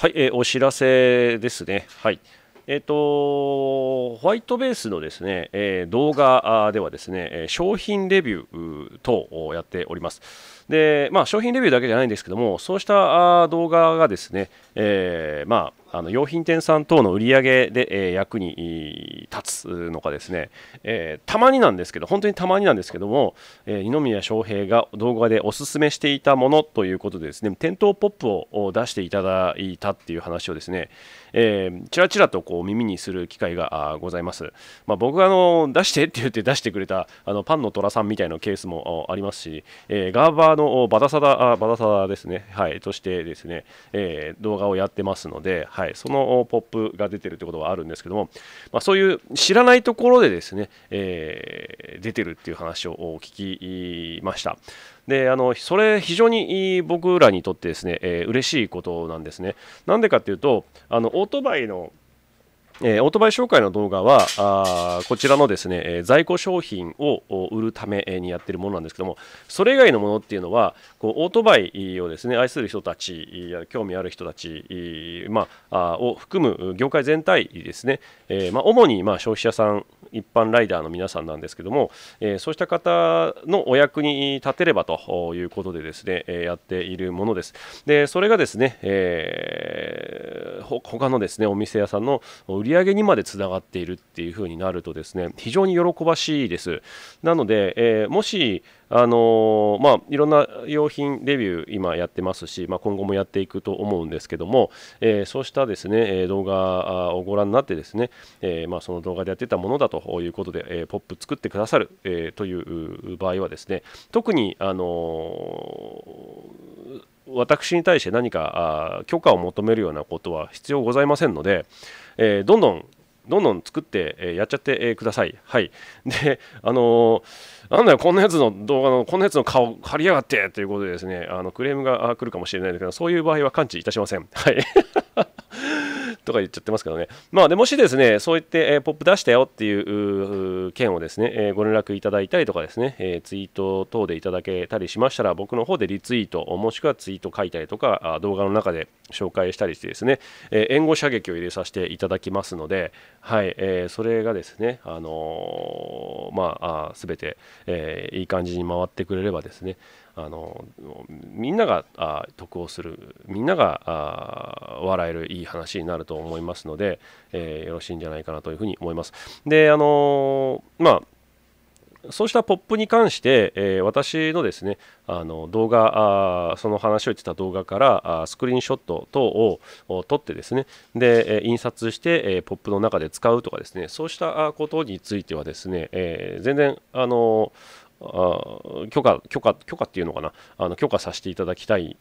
はい、えー、お知らせですね。はい。えーと、とホワイトベースのですね、えー、動画ではですね商品レビュー等をやっております。で、まあ、商品レビューだけじゃないんですけどもそうした動画がですね、えー、まあ、あの用品店さん等の売り上げで、えー、役に立つのかですね、えー、たまになんですけど本当にたまになんですけども、え二宮翔平が動画でおすすめしていたものということでですね店頭ポップを出していただいたっていう話をですね、えー、ちらちらとこう耳にする機会がございます、まあ、僕があの出してって言って出してくれたあのパンの虎さんみたいなケースもありますし、えガーバーのバダサダ、バダサダですね、はい、としてですね、えー、動画をやってますので、はい、そのポップが出てるってことはあるんですけども、まあ、そういう知らないところでですね、えー、出てるっていう話を聞きました。であのそれ非常に僕らにとってですね、えー、嬉しいことなんですね。なんでかっていうとあのオートバイのえー、オートバイ紹介の動画はあこちらのですね、えー、在庫商品を売るためにやってるものなんですけどもそれ以外のものっていうのはこうオートバイをですね愛する人たち興味ある人たち、まあ、を含む業界全体ですね、えー、まあ、主にま消費者さん一般ライダーの皆さんなんですけども、えそうした方のお役に立てればということでですね、えやっているものです。でそれがですね、えー、他のですねお店屋さんの売り利上げにまでつながっているっていうふうになるとですね非常に喜ばしいです。なので、えー、もしあのー、まあ、いろんな用品レビュー今やってますし、まあ、今後もやっていくと思うんですけども、えー、そうしたですね動画をご覧になってですね、えー、まあ、その動画でやってたものだということで、えポップ作ってくださる、えという場合はですね特に、あの私に対して何か許可を求めるようなことは必要ございませんので、えどんどんどんどん作って、えやっちゃって、えください。はい。で、あのー、なんだよ、こんなやつの動画の、こんなやつの顔、張りやがってということでですね、あのクレームが来るかもしれないんだけど、そういう場合は感知いたしません。はい。とか言っちゃってますけどね。まあ、でもしですね、そう言って、えポップ出したよっていう件をですね、えご連絡いただいたりとかですね、えツイート等でいただけたりしましたら、僕の方でリツイート、もしくはツイート書いたりとか、動画の中で紹介したりしてですね、え援護射撃を入れさせていただきますので、はい、えそれがですね、あのまあ、あ全て、えー、いい感じに回ってくれればですねあのみんながあ得をするみんながあ笑えるいい話になると思いますので、えー、よろしいんじゃないかなというふうに思います。であのー、まあそうしたポップに関して、えー、私のですねあの動画あその話を言ってた動画からあスクリーンショット等を撮ってですねで、え印刷して、えポップの中で使うとかですねそうしたことについてはですね、え全然あのーあ許可許可許可っていうのかなあの許可させていただきたい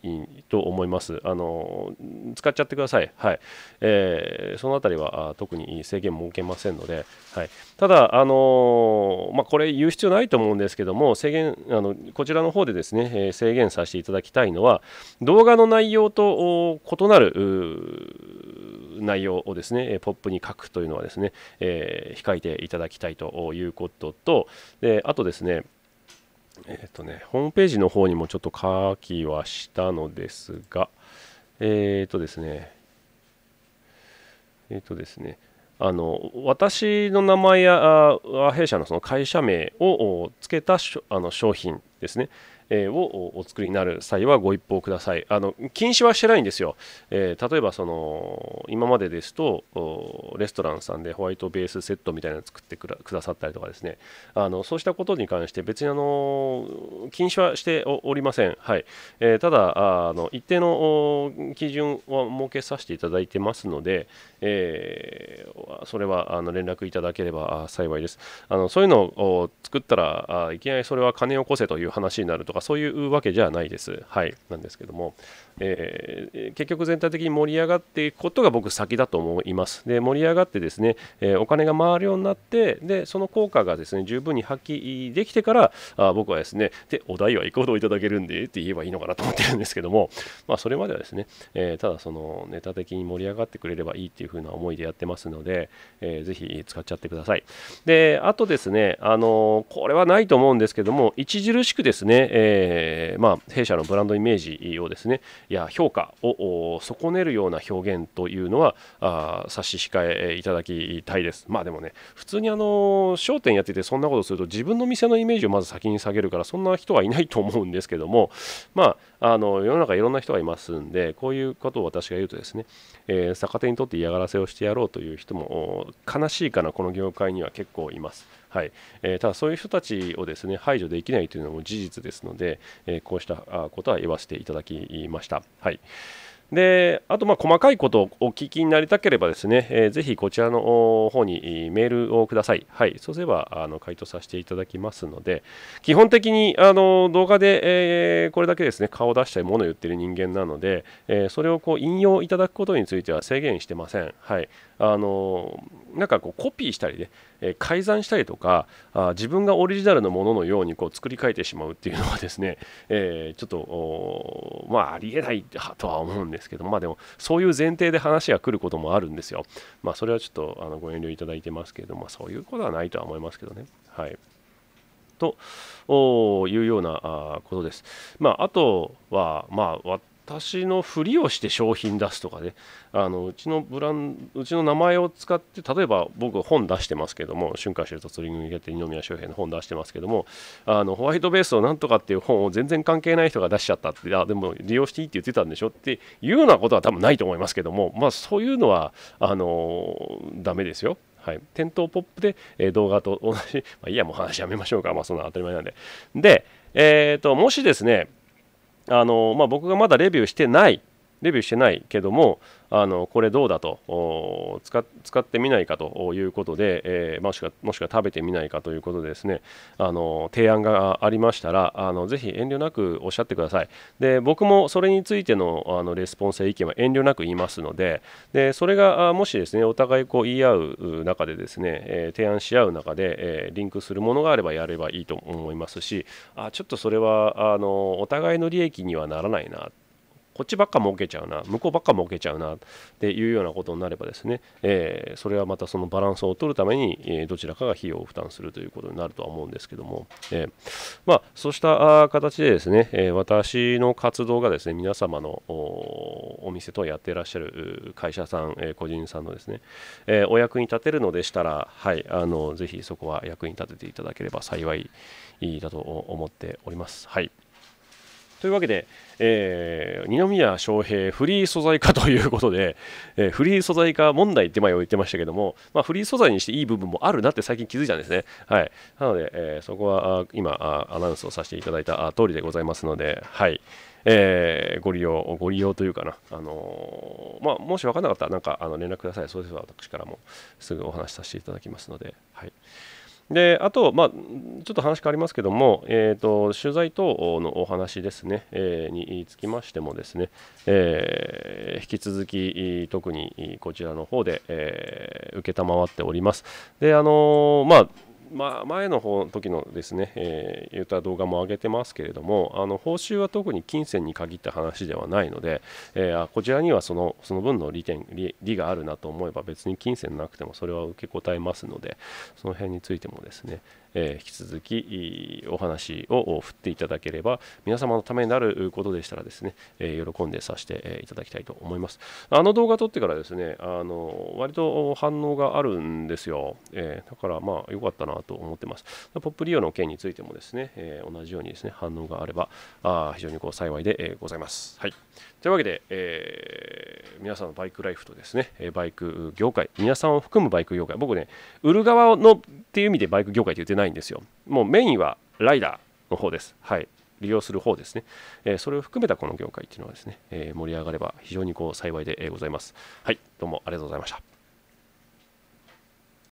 と思いますあの使っちゃってくださいはい、えー、そのあたりは特に制限設けませんので、はい、ただあのまあ、これ言う必要ないと思うんですけども制限あのこちらの方でですね、え制限させていただきたいのは動画の内容と異なる内容をですねポップに書くというのはですね、えー、控えていただきたいということとであとですねえっ、とね、ホームページの方にもちょっと書きはしたのですが、えっ、ー、とですね、えっ、とですね、あの私の名前や弊社のその会社名を付けたあの商品ですね、えをお作りになる際はご一報ください。あの禁止はしてないんですよ。えー、例えばその今までですとレストランさんでホワイトベースセットみたいなの作ってくださったりとかですねあのそうしたことに関して別にあの禁止はしておりません。はいえー、ただあの一定の基準は設けさせていただいてますので、えー、それはあの連絡いただければ幸いです。あのそういうのを作ったらあいきなりそれは金をこせという話になるとかそういうわけじゃないです。はい、なんですけども、えー、結局全体的に盛り上がっていくことが僕先だと思います。で盛り上がってですね、えー、お金が回るようになってでその効果がですね十分に発揮できてからあ僕はですねでお代はいくほどいただけるんでって言えばいいのかなと思ってるんですけども、まあ、それまではですね、えただそのネタ的に盛り上がってくれればいいっていううふうな思いでやってますので、えー、ぜひ使っちゃってください。で、あとですね、あのこれはないと思うんですけども、著しくですね、えー、まあ、弊社のブランドイメージをですね、いや、評価を損ねるような表現というのは、あ差し控えいただきたいです。まあでもね、普通にあの、商店やっててそんなことすると、自分の店のイメージをまず先に下げるから、そんな人はいないと思うんですけども、まあ、あの、世の中いろんな人がいますんで、こういうことを私が言うとですね、えー、逆手にとって嫌がらせをしてやろうという人も悲しいかなこの業界には結構います。はいえー、ただ、そういう人たちをですね排除できないというのも事実ですので、えー、こうしたことは言わせていただきました。はいであとま細かいことをお聞きになりたければですね、えー、ぜひこちらの方にメールをください。はい、そうすればあの回答させていただきますので、基本的にあの動画で、えー、これだけですね顔を出したいものを言っている人間なので、えー、それをこう引用いただくことについては制限してません。はい、あのなんかこうコピーしたりね、えー、改ざんしたりとかあ自分がオリジナルのもののようにこう作り変えてしまうっていうのはですね、えー、ちょっとまあありえないとは思うんですけどまあでもそういう前提で話が来ることもあるんですよまあそれはちょっとあのご遠慮いただいてますけれども、まあ、そういうことはないとは思いますけどねはいというようなことです。まあ、あとは、まあ、私のふりをして商品出すとかねあのうちのブランうちの名前を使って例えば僕本出してますけども「春夏秋冬ツーリングに向けて二宮翔平」の本出してますけどもあのホワイトベースをなんとかっていう本を全然関係ない人が出しちゃったってあでも利用していいって言ってたんでしょっていうようなことは多分ないと思いますけどもまあそういうのはあのダメですよ。はい、店頭ポップで、え動画と同じ、まあ、いいや、もう話やめましょうか、まあ、そんな当たり前なんで。で、えーともしですね、あの、まあ、僕がまだレビューしてないレビューしてないけどもあのこれどうだと使ってみないかということで、えー、もしくはもしくは食べてみないかということでですねあの提案がありましたらあのぜひ遠慮なくおっしゃってくださいで僕もそれについてのあのレスポンスや意見は遠慮なく言いますのででそれがもしですねお互いこう言い合う中でですね、えー、提案し合う中で、えー、リンクするものがあればやればいいと思いますしあちょっとそれはあのお互いの利益にはならないなこっちばっか儲けちゃうな向こうばっか儲けちゃうなっていうようなことになればですね、えー、それはまたそのバランスを取るために、えどちらかが費用を負担するということになるとは思うんですけども、えまあ、そうした形でですね、え私の活動がですね皆様のお店とやってらっしゃる会社さん、え個人さんのですね、えお役に立てるのでしたら、はい、あのぜひそこは役に立てていただければ幸いだと思っております。はいというわけで、えー、二宮翔平フリー素材化ということで、えー、フリー素材化問題って前を言ってましたけども、まあ、フリー素材にしていい部分もあるなって最近気づいたんですね。はい、なので、えー、そこは今アナウンスをさせていただいた通りでございますので、はい。えー、ご利用、ご利用というかな、あのー、まあ、もし分からなかったら、なんかあの連絡ください。そうです私からもすぐお話しさせていただきますので、はい。であと、まあ、ちょっと話変わりますけども、えーと、取材等のお話ですね、えー、につきましてもですね、えー、引き続き特にこちらの方で、えー、っております。であのー、まあまあ、前の方の時のですね、えー、言った動画も上げてますけれどもあの報酬は特に金銭に限った話ではないので、えー、こちらにはそのその分の利点利利があるなと思えば別に金銭なくてもそれは受け答えますのでその辺についてもですね、えー、引き続きお話を振っていただければ皆様のためになることでしたらですね、えー、喜んでさせていただきたいと思いますあの動画撮ってからですねあの割と反応があるんですよ、えー、だからまあ良かったなと思ってますポップ利用の件についてもですね、え同じようにですね反応があればあ非常にこう幸いで、ございます、はい、というわけで、え皆さんのバイクライフとですねバイク業界皆さんを含むバイク業界僕ね売る側のっていう意味でバイク業界って言ってないんですよ。もうメインはライダーの方です。はい。利用する方ですね。えー、それを含めたこの業界っていうのはですね、えー、盛り上がれば非常にこう幸いでございます。はい。どうもありがとうございました。